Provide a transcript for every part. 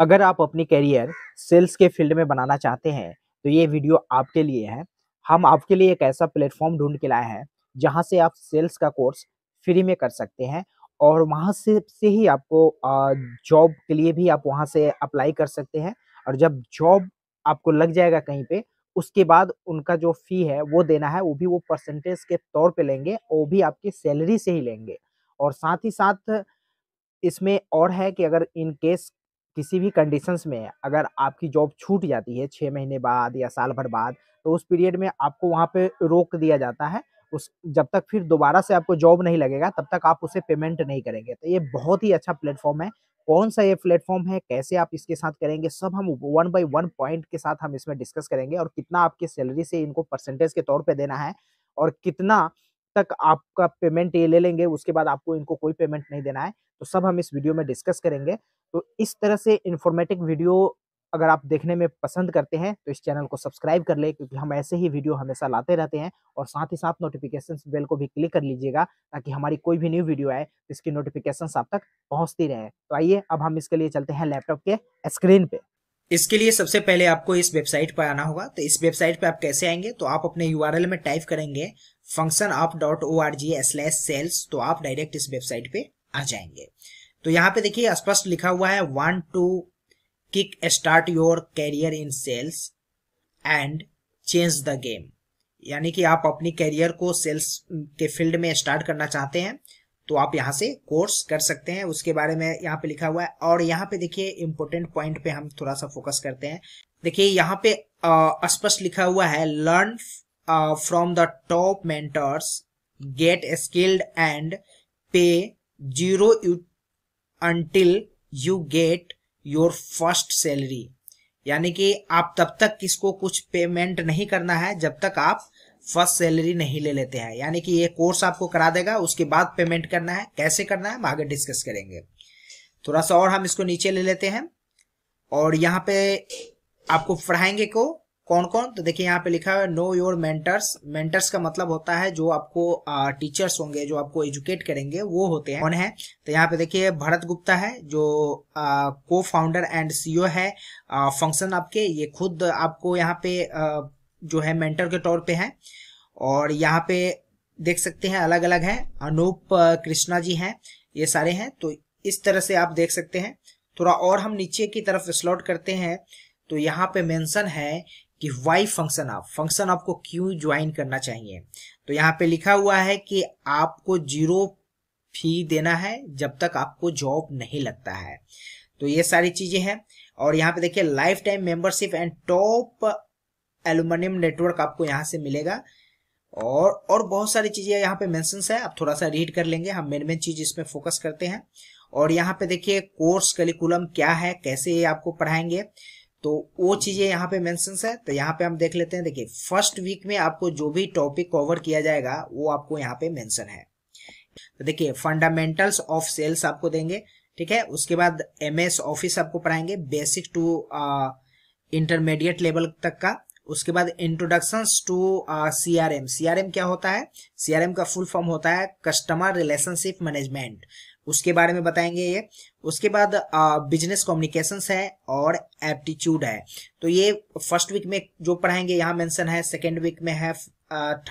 अगर आप अपनी करियर सेल्स के फील्ड में बनाना चाहते हैं तो ये वीडियो आपके लिए है हम आपके लिए एक ऐसा प्लेटफॉर्म ढूंढ के लाए हैं जहाँ से आप सेल्स का कोर्स फ्री में कर सकते हैं और वहाँ से से ही आपको जॉब के लिए भी आप वहाँ से अप्लाई कर सकते हैं और जब जॉब आपको लग जाएगा कहीं पे उसके बाद उनका जो फी है वो देना है वो भी वो परसेंटेज के तौर पे लेंगे वो भी आपकी सैलरी से ही लेंगे और साथ ही साथ इसमें और है कि अगर इन केस किसी भी कंडीशंस में अगर आपकी जॉब छूट जाती है छः महीने बाद या साल भर बाद तो उस पीरियड में आपको वहाँ पे रोक दिया जाता है उस जब तक फिर दोबारा से आपको जॉब नहीं लगेगा तब तक आप उसे पेमेंट नहीं करेंगे तो ये बहुत ही अच्छा प्लेटफॉर्म है कौन सा ये प्लेटफॉर्म है कैसे आप इसके साथ करेंगे सब हम वन बाई वन पॉइंट के साथ हम इसमें डिस्कस करेंगे और कितना आपकी सैलरी से इनको परसेंटेज के तौर पर देना है और कितना तक आपका पेमेंट ये ले लेंगे उसके बाद आपको इनको कोई पेमेंट नहीं देना है तो सब हम इस वीडियो में डिस्कस करेंगे तो इस तरह से इन्फॉर्मेटिव वीडियो अगर आप देखने में पसंद करते हैं तो इस चैनल को सब्सक्राइब कर ले क्योंकि हम ऐसे ही वीडियो हमेशा लाते रहते हैं और साथ ही साथ नोटिफिकेशन बेल को भी क्लिक कर लीजिएगा ताकि हमारी कोई भी न्यू वीडियो आए तो इसकी नोटिफिकेशन आप तक पहुंचती रहे तो आइए अब हम इसके लिए चलते हैं लैपटॉप के स्क्रीन पे इसके लिए सबसे पहले आपको इस वेबसाइट पर आना होगा तो इस वेबसाइट पर आप कैसे आएंगे तो आप अपने यू में टाइप करेंगे function dot O R G sales तो आप डायरेक्ट इस वेबसाइट पे आ जाएंगे तो यहाँ पे देखिए स्पष्ट लिखा हुआ है want to kick start your career in sales and change the game यानी कि आप अपनी कैरियर को सेल्स के फील्ड में स्टार्ट करना चाहते हैं तो आप यहां से कोर्स कर सकते हैं उसके बारे में यहां पे लिखा हुआ है और यहाँ पे देखिए इंपोर्टेंट पॉइंट पे हम थोड़ा सा फोकस करते हैं देखिए यहाँ पे स्पष्ट लिखा हुआ है learn from the top mentors get skilled and pay zero until you get your first salary यानी कि आप तब तक किसको कुछ पेमेंट नहीं करना है जब तक आप फर्स्ट सैलरी नहीं ले लेते हैं यानी कि ये कोर्स आपको करा देगा उसके बाद पेमेंट करना है कैसे करना है हम आगे डिस्कस करेंगे थोड़ा सा और हम इसको नीचे ले लेते हैं और यहाँ पे आपको पढ़ाएंगे को कौन कौन तो देखिए यहाँ पे लिखा है नो योर मेंटर्स मेंटर्स का मतलब होता है जो आपको टीचर्स होंगे जो आपको एजुकेट करेंगे वो होते हैं कौन है तो यहाँ पे देखिए भरत गुप्ता है जो को फाउंडर एंड सीईओ है फंक्शन आपके ये खुद आपको यहाँ पे आ, जो है मेंटर के तौर पे है और यहाँ पे देख सकते हैं अलग अलग है अनूप कृष्णा जी हैं ये सारे हैं तो इस तरह से आप देख सकते हैं थोड़ा और हम नीचे की तरफ स्लॉट करते हैं तो यहाँ पे मेंशन है कि वाई फंक्शन आप फंक्शन आपको क्यों ज्वाइन करना चाहिए तो यहाँ पे लिखा हुआ है कि आपको जीरो फी देना है जब तक आपको जॉब नहीं लगता है तो ये सारी चीजें हैं और यहाँ पे देखिए lifetime membership and top aluminium network आपको यहाँ से मिलेगा और और बहुत सारी चीजें यहाँ पे मेंशंस है आप थोड़ा सा रीड कर लेंगे हम मेन मेन चीज इसमें फोकस करते हैं और यहाँ पे देखिए कोर्स कैलिकुलम क्या है कैसे ये आपको पढ़ाएंगे तो वो चीज़ें यहाँ पे मेंशन है तो यहाँ पे हम देख लेते हैं देखिए फर्स्ट वीक में आपको जो भी टॉपिक कवर किया जाएगा वो आपको यहाँ पे मेंशन है तो देखिए फंडामेंटल्स ऑफ सेल्स आपको देंगे ठीक है उसके बाद एम एस ऑफिस आपको पढ़ाएंगे बेसिक टू इंटरमीडिएट लेवल तक का उसके बाद introduction to C R M C R M क्या होता है सीआरएम का फुल फॉर्म होता है कस्टमर रिलेशनशिप मैनेजमेंट उसके बारे में बताएंगे ये उसके बाद बिजनेस कम्युनिकेशन है और एप्टीट्यूड है तो ये फर्स्ट वीक में जो पढ़ाएंगे यहाँ मेंशन है सेकेंड वीक में है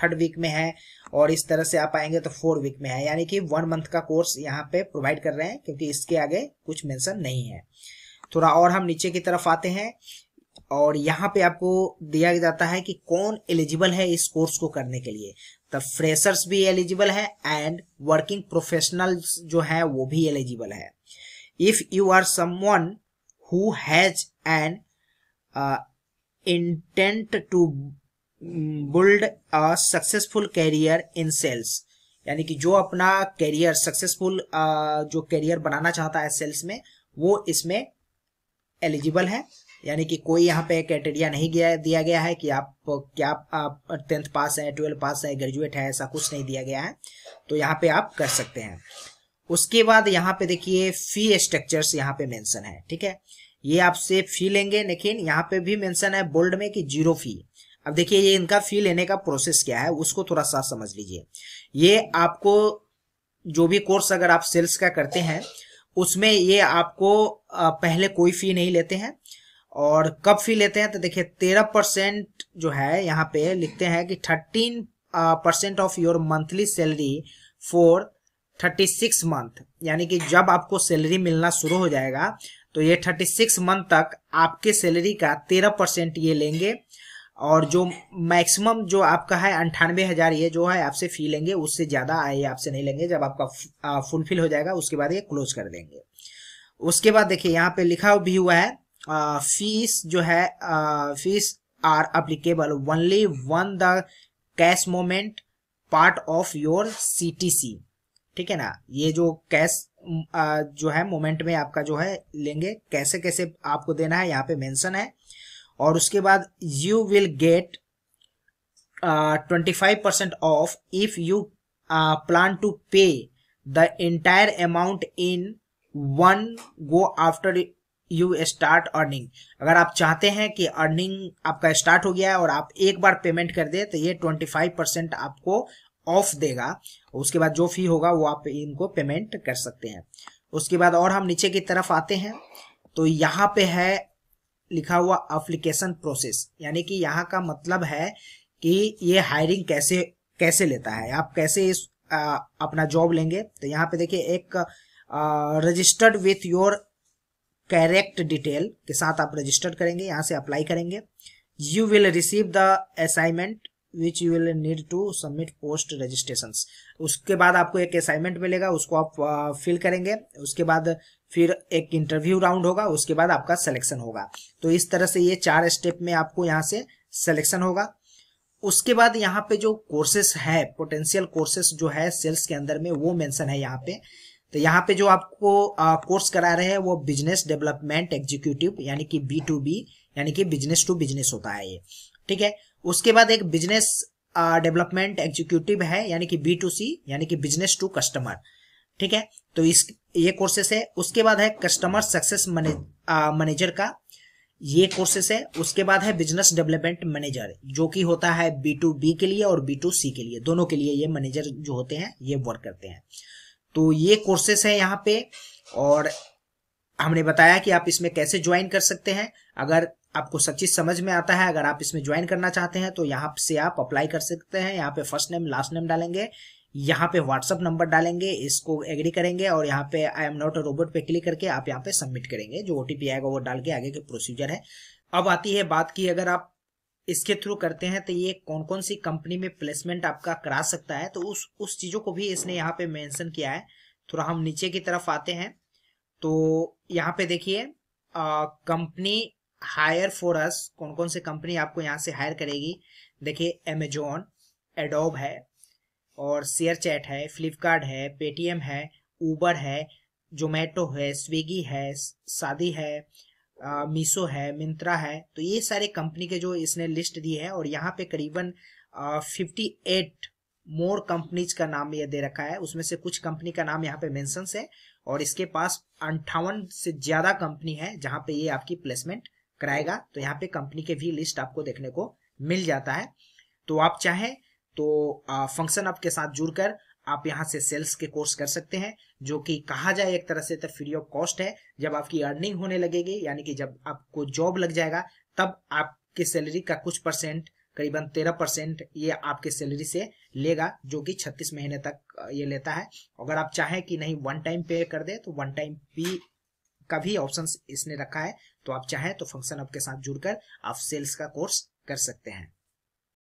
थर्ड वीक में है और इस तरह से आप आएंगे तो फोर वीक में है यानी कि वन मंथ का कोर्स यहाँ पे प्रोवाइड कर रहे हैं क्योंकि इसके आगे कुछ मेंशन नहीं है थोड़ा और हम नीचे की तरफ आते हैं और यहाँ पे आपको दिया जाता है कि कौन एलिजिबल है इस कोर्स को करने के लिए तो फ्रेशर्स भी एलिजिबल है एंड वर्किंग प्रोफेशनल्स जो है वो भी एलिजिबल है if you are someone who has an intent to build a successful career in sales यानी कि जो अपना कैरियर सक्सेसफुल uh, जो कैरियर बनाना चाहता है सेल्स में वो इसमें एलिजिबल है यानी कि कोई यहाँ पे क्राइटेरिया नहीं दिया दिया गया है कि आप क्या आप टेंथ पास है ट्वेल्थ पास है ग्रेजुएट है ऐसा कुछ नहीं दिया गया है तो यहाँ पे आप कर सकते हैं उसके बाद यहाँ पे देखिए फी स्ट्रक्चर्स यहाँ पे मेंशन है ठीक है ये आपसे फी लेंगे लेकिन यहाँ पे भी मेंशन है बोल्ड में कि जीरो फी अब देखिए ये इनका फी लेने का प्रोसेस क्या है उसको थोड़ा सा समझ लीजिए ये आपको जो भी कोर्स अगर आप सेल्स का करते हैं उसमें ये आपको पहले कोई फी नहीं लेते हैं और कब फी लेते हैं तो देखिए तेरह परसेंट जो है यहाँ पे लिखते हैं कि thirteen percent of your monthly salary for thirty six month यानी कि जब आपको सैलरी मिलना शुरू हो जाएगा तो ये थर्टी सिक्स मंथ तक आपके सैलरी का तेरह परसेंट ये लेंगे और जो मैक्सिमम जो आपका है अंठानवे हज़ार ये जो है आपसे फी लेंगे उससे ज़्यादा आए आपसे नहीं लेंगे जब आपका फुलफिल हो जाएगा उसके बाद ये क्लोज कर देंगे उसके बाद देखिए यहाँ पे लिखा भी हुआ है फीस जो है fees are applicable only when the cash moment part of your CTC ठीक है ना ये जो कैश जो है मोमेंट में आपका जो है लेंगे कैसे कैसे आपको देना है यहाँ पे मेंशन है और उसके बाद you will get twenty five percent off if you plan to pay the entire amount in one go after you start earning अगर आप चाहते हैं कि अर्निंग आपका स्टार्ट हो गया है और आप एक बार पेमेंट कर दे तो ये ट्वेंटी फाइव परसेंट आपको ऑफ देगा उसके बाद जो फी होगा वो आप इनको पेमेंट कर सकते हैं उसके बाद और हम नीचे की तरफ आते हैं तो यहाँ पे है लिखा हुआ अप्लीकेशन प्रोसेस यानी कि यहाँ का मतलब है कि ये हायरिंग कैसे कैसे लेता है आप कैसे इस आ, अपना जॉब लेंगे तो यहाँ पे देखिए एक registered with your correct detail के साथ आप रजिस्टर करेंगे यहाँ से अप्लाई करेंगे you will receive the assignment which you will need to submit post registration उसके बाद आपको एक असाइनमेंट मिलेगा उसको आप फिल करेंगे उसके बाद फिर एक इंटरव्यू राउंड होगा उसके बाद आपका सिलेक्शन होगा तो इस तरह से ये चार स्टेप में आपको यहाँ से सिलेक्शन होगा उसके बाद यहाँ पे जो कोर्सेस है पोटेंशियल कोर्सेस जो है सेल्स के अंदर में वो मेंशन है यहाँ पे तो यहाँ पे जो आपको कोर्स करा रहे हैं वो बिजनेस डेवलपमेंट एग्जीक्यूटिव यानी कि बी टू बी यानी कि बिजनेस टू बिजनेस होता है ये ठीक है उसके बाद एक बिजनेस डेवलपमेंट एग्जीक्यूटिव है यानी कि बी टू सी यानी कि बिजनेस टू कस्टमर ठीक है तो इस ये कोर्सेस है उसके बाद है कस्टमर सक्सेस मैनेजर का ये कोर्सेस है उसके बाद है बिजनेस डेवलपमेंट मैनेजर जो कि होता है बी टू बी के लिए और बी टू सी के लिए दोनों के लिए ये मैनेजर जो होते हैं ये वर्क करते हैं तो ये कोर्सेस है यहाँ पे और हमने बताया कि आप इसमें कैसे ज्वाइन कर सकते हैं अगर आपको सब चीज समझ में आता है अगर आप इसमें ज्वाइन करना चाहते हैं तो यहाँ से आप अप्लाई कर सकते हैं यहाँ पे फर्स्ट नेम लास्ट नेम डालेंगे यहाँ पे व्हाट्सअप नंबर डालेंगे इसको एग्री करेंगे और यहाँ पे I am not a robot पे क्लिक करके आप यहाँ पे सबमिट करेंगे जो ओटीपी आएगा वो डाल के आगे के प्रोसीजर है अब आती है बात की अगर आप इसके थ्रू करते हैं तो ये कौन कौन सी कंपनी में प्लेसमेंट आपका करा सकता है तो उस उस चीज़ों को भी इसने यहाँ पे मेंशन किया है थोड़ा हम नीचे की तरफ आते हैं तो यहाँ पे देखिए कंपनी हायर फॉर अस कौन कौन सी कंपनी आपको यहाँ से हायर करेगी देखिए एमेजोन एडोब है और शेयर चैट है फ्लिपकार्ट है पेटीएम है ऊबर है जोमेटो है स्विगी है शादी है मीसो है मिंत्रा है तो ये सारे कंपनी के जो इसने लिस्ट दी है और यहाँ पे करीबन फिफ्टी एट मोर कंपनीज का नाम ये दे रखा है उसमें से कुछ कंपनी का नाम यहाँ पे मेंशन है और इसके पास अंठावन से ज्यादा कंपनी है जहां पे ये आपकी प्लेसमेंट कराएगा तो यहाँ पे कंपनी के भी लिस्ट आपको देखने को मिल जाता है तो आप चाहें तो फंक्शन आपके साथ जुड़कर आप यहाँ से सेल्स के कोर्स कर सकते हैं जो कि कहा जाए एक तरह से तो फ्री ऑफ कॉस्ट है जब आपकी अर्निंग होने लगेगी यानी कि जब आपको जॉब लग जाएगा तब आपकी सैलरी का कुछ परसेंट करीबन तेरह परसेंट ये आपके सैलरी से लेगा जो कि छत्तीस महीने तक ये लेता है अगर आप चाहें कि नहीं वन टाइम पे कर दे तो वन टाइम पी का भी ऑप्शन इसने रखा है तो आप चाहें तो फंक्शन आपके साथ जुड़कर आप सेल्स का कोर्स कर सकते हैं